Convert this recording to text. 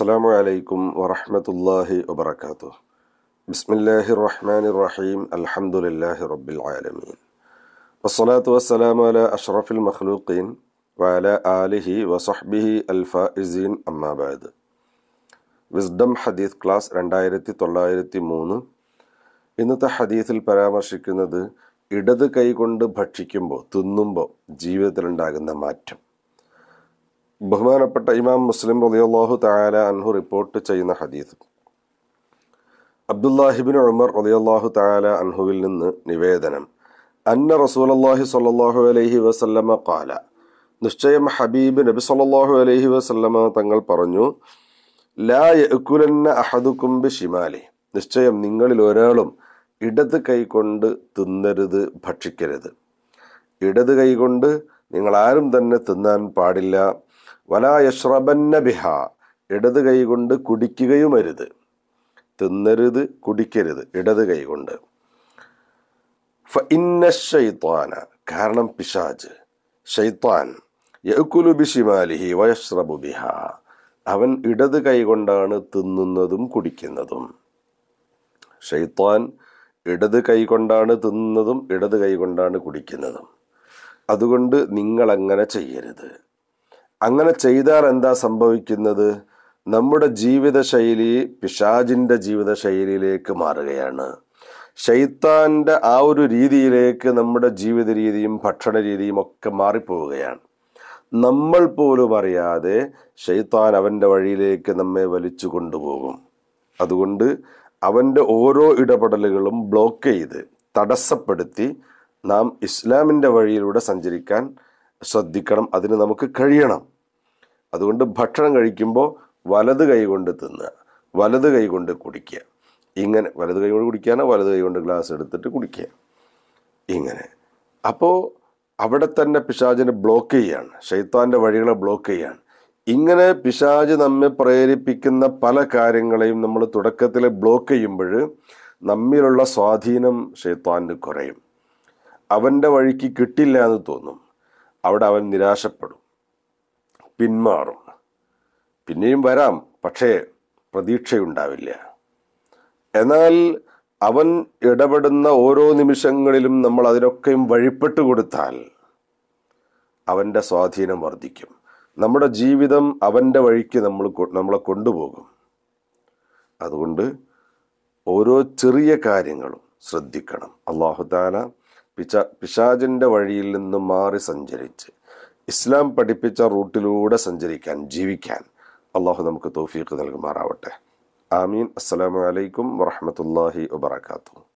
അസ്സാം വലൈക്കും വറഹമത്തല്ലാഹി വാത്തു ബിസ്മില്ലാഹി റഹ്മാൻ റഹീം അലഹമുല്ലാഹി റബ്ബിൽ ആലമീൻ വസ്സലാത്തു വസ്സലാം അല അഷ്റഫിൽ മഖ്ലൂഖീൻ വാല ആലിഹി വസഹ്ബിഹി അൽഫാഇസീൻ അമ്മാബാദ് വിസ്ഡം ഹദീത് ക്ലാസ് രണ്ടായിരത്തി തൊള്ളായിരത്തി മൂന്ന് ഇന്നത്തെ ഹദീത്തിൽ പരാമർശിക്കുന്നത് ഇടത് കൈ കൊണ്ട് ഭക്ഷിക്കുമ്പോൾ തിന്നുമ്പോൾ ജീവിതത്തിലുണ്ടാകുന്ന മാറ്റം ബഹുമാനപ്പെട്ട ഇമാം മുസ്ലിം റലിയാഹു തായാല അൻഹു റിപ്പോർട്ട് ചെയ്യുന്ന ഹദീസ് അബ്ദുല്ലാഹിബിൻ ഉമർ റലിയാഹു തായാല അൻഹുവിൽ നിന്ന് നിവേദനം അന്ന റസൂലല്ലാഹി സല്ലാഹു അലൈഹി വസല്ലമ കാല നിശ്ചയം ഹബീബ് നബി സല്ലാഹു അലൈഹി വസല്ലമ തങ്ങൾ പറഞ്ഞു ലാ യക്കുലന്ന അഹദുക്കുംബി ഷിമാലി നിശ്ചയം നിങ്ങളിൽ ഒരാളും ഇടത് കൈകൊണ്ട് തിന്നരുത് ഭക്ഷിക്കരുത് ഇടത് കൈകൊണ്ട് നിങ്ങൾ ആരും തന്നെ തിന്നാൻ പാടില്ല വല യഷ്റബന്ന ബിഹ ഇടത് കൈകൊണ്ട് കുടിക്കുകയുമരുത് തിന്നരുത് കുടിക്കരുത് ഇടത് കൈകൊണ്ട് ഫ ഇന്ന കാരണം പിശാജ് ഷൈത്വാൻ യക്കുലു ബിഷിമാലിഹി വയഷ്റബു ബിഹ അവൻ ഇടത് കൈകൊണ്ടാണ് തിന്നുന്നതും കുടിക്കുന്നതും ഷൈത്വാൻ ഇടത് കൈകൊണ്ടാണ് തിന്നുന്നതും ഇടത് കൈകൊണ്ടാണ് കുടിക്കുന്നതും അതുകൊണ്ട് നിങ്ങളങ്ങനെ ചെയ്യരുത് അങ്ങനെ ചെയ്താൽ എന്താ സംഭവിക്കുന്നത് നമ്മുടെ ജീവിതശൈലി പിശാജിൻ്റെ ജീവിതശൈലിയിലേക്ക് മാറുകയാണ് ശൈത്താൻ്റെ ആ ഒരു രീതിയിലേക്ക് നമ്മുടെ ജീവിത രീതിയും ഭക്ഷണ രീതിയും ഒക്കെ മാറിപ്പോവുകയാണ് നമ്മൾ പോലും അറിയാതെ ഷെയ്ത്താൻ അവൻ്റെ വഴിയിലേക്ക് നമ്മെ വലിച്ചു കൊണ്ടുപോകും അതുകൊണ്ട് അവൻ്റെ ഓരോ ഇടപെടലുകളും ബ്ലോക്ക് ചെയ്ത് തടസ്സപ്പെടുത്തി നാം ഇസ്ലാമിൻ്റെ വഴിയിലൂടെ സഞ്ചരിക്കാൻ ശ്രദ്ധിക്കണം അതിന് നമുക്ക് കഴിയണം അതുകൊണ്ട് ഭക്ഷണം കഴിക്കുമ്പോൾ വലത് കൈകൊണ്ട് തിന്നുക വലത് കൈകൊണ്ട് കുടിക്കുക ഇങ്ങനെ വലത് കൈകൊണ്ട് കുടിക്കാനോ വലത് കൈകൊണ്ട് ഗ്ലാസ് എടുത്തിട്ട് കുടിക്കുക ഇങ്ങനെ അപ്പോൾ അവിടെ തന്നെ പിശാചിനെ ബ്ലോക്ക് ചെയ്യാണ് ഷെയ്ത്താൻ്റെ വഴികളെ ബ്ലോക്ക് ചെയ്യാണ് ഇങ്ങനെ പിശാജ് നമ്മെ പ്രേരിപ്പിക്കുന്ന പല കാര്യങ്ങളെയും നമ്മൾ തുടക്കത്തിൽ ബ്ലോക്ക് ചെയ്യുമ്പോൾ നമ്മിലുള്ള സ്വാധീനം ഷെയ്ത്താന് കുറയും അവൻ്റെ വഴിക്ക് കിട്ടില്ല എന്ന് തോന്നും അവിടെ അവൻ നിരാശപ്പെടും പിന്മാറും പിന്നെയും വരാം പക്ഷേ പ്രതീക്ഷയുണ്ടാവില്ല എന്നാൽ അവൻ ഇടപെടുന്ന ഓരോ നിമിഷങ്ങളിലും നമ്മൾ അതിനൊക്കെയും വഴിപ്പെട്ടു കൊടുത്താൽ അവൻ്റെ സ്വാധീനം വർദ്ധിക്കും നമ്മുടെ ജീവിതം അവൻ്റെ വഴിക്ക് നമ്മൾ നമ്മളെ കൊണ്ടുപോകും അതുകൊണ്ട് ഓരോ ചെറിയ കാര്യങ്ങളും ശ്രദ്ധിക്കണം അള്ളാഹുദാന പിശാ പിശാജിൻ്റെ വഴിയിൽ നിന്ന് മാറി സഞ്ചരിച്ച് ഇസ്ലാം പഠിപ്പിച്ച റൂട്ടിലൂടെ സഞ്ചരിക്കാൻ ജീവിക്കാൻ അള്ളാഹു നമുക്ക് തോഫീക്ക് നൽകുമാറാവട്ടെ ആമീൻ അസ്സലാമലൈക്കും വറഹമത്തല്ലാഹി വബർക്കാത്തു